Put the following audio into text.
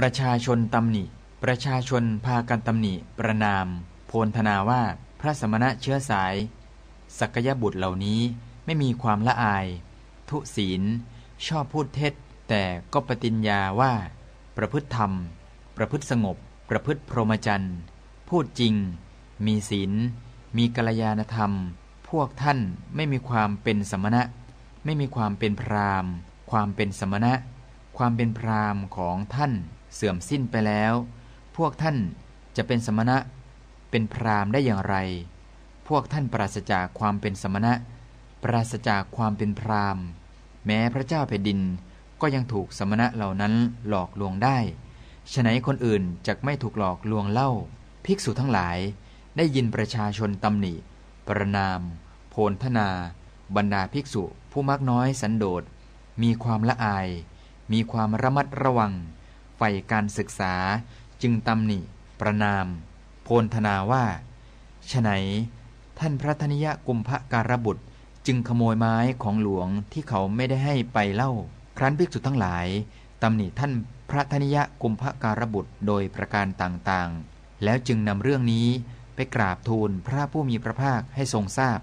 ประชาชนตำหนิประชาชนพากันตำหนิประนาม โพลธนาว่าพระสมณะเชื้อสายสักยบุตรเหล่านี้ไม่มีความละอาย ทุศีล ชอบพูดเท็จแต่ก็ปฏิญญาว่า ประพฤติธรรม ประพฤติสงบ ประพฤติพรหมจรรย์พูดจริง มีศีลมีกัลยาณธรรม พวกท่านไม่มีความเป็นสมณะ ไม่มีความเป็นพรามความเป็นสมณะความเป็นพรามของท่านเสื่อมสิ้นไปแล้ว พวกท่านจะเป็นสมณะ เป็นพราหมณ์ได้อย่างไร พวกท่านปราศจากความเป็นสมณะ ปราศจากความเป็นพราหมณ์ แม้พระเจ้าแผ่นดินก็ยังถูกสมณะเหล่านั้นหลอกลวงได้ ฉะไ้นคนอื่นจะไม่ถูกหลอกลวงเล่า ภิกษุทั้งหลาย ได้ยินประชาชนตำหนิ ประนาม โพนธนา บรรดาภิกษุ ผู้มักน้อยสันโดษ มีความละอาย มีความระมัดระวังใฝ่การศึกษาจึงตำหนิประนาม โพนธนาว่าฉไนท่านพระธนิยะกุมภการบุตร จึงขโมยไม้ของหลวงที่เขาไม่ได้ให้ไปเล่าครั้นภิกษุทั้งหลายตำหนิท่านพระธนิยะกุมภการบุตรโดยประการต่างๆ แล้วจึงนำเรื่องนี้ไปกราบทูลพระผู้มีพระภาคให้ทรงทราบ